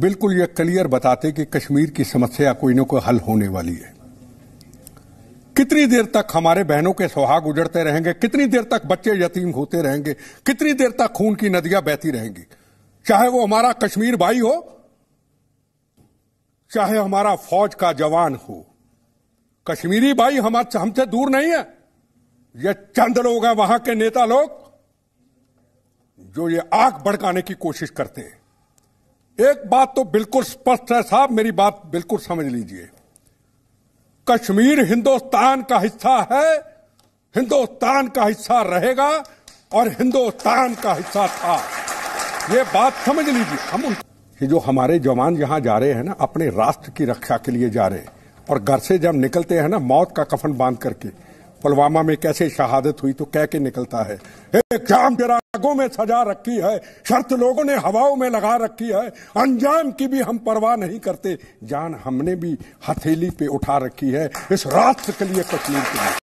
बिल्कुल ये क्लियर बताते कि कश्मीर की समस्या कोई ना कोई हल होने वाली है कितनी देर तक हमारे बहनों के सुहाग उजड़ते रहेंगे कितनी देर तक बच्चे यतीम होते रहेंगे कितनी देर तक खून की नदियां बहती रहेंगी चाहे वो हमारा कश्मीर भाई हो चाहे हमारा फौज का जवान हो कश्मीरी भाई हमारे हमसे दूर नहीं है ये चंद लोग हैं वहां के नेता लोग जो ये आग भड़काने की कोशिश करते हैं एक बात तो बिल्कुल स्पष्ट है साहब मेरी बात बिल्कुल समझ लीजिए कश्मीर हिंदुस्तान का हिस्सा है हिंदुस्तान का हिस्सा रहेगा और हिंदुस्तान का हिस्सा था ये बात समझ लीजिए हम ये जो हमारे जवान यहाँ जा रहे हैं ना अपने राष्ट्र की रक्षा के लिए जा रहे हैं और घर से जब निकलते हैं ना मौत का कफन बांध करके पुलवामा में कैसे शहादत हुई तो कह के निकलता है एग्जाम चिरागों में सजा रखी है शर्त लोगों ने हवाओं में लगा रखी है अंजाम की भी हम परवाह नहीं करते जान हमने भी हथेली पे उठा रखी है इस राष्ट्र के लिए कश्मीर के लिए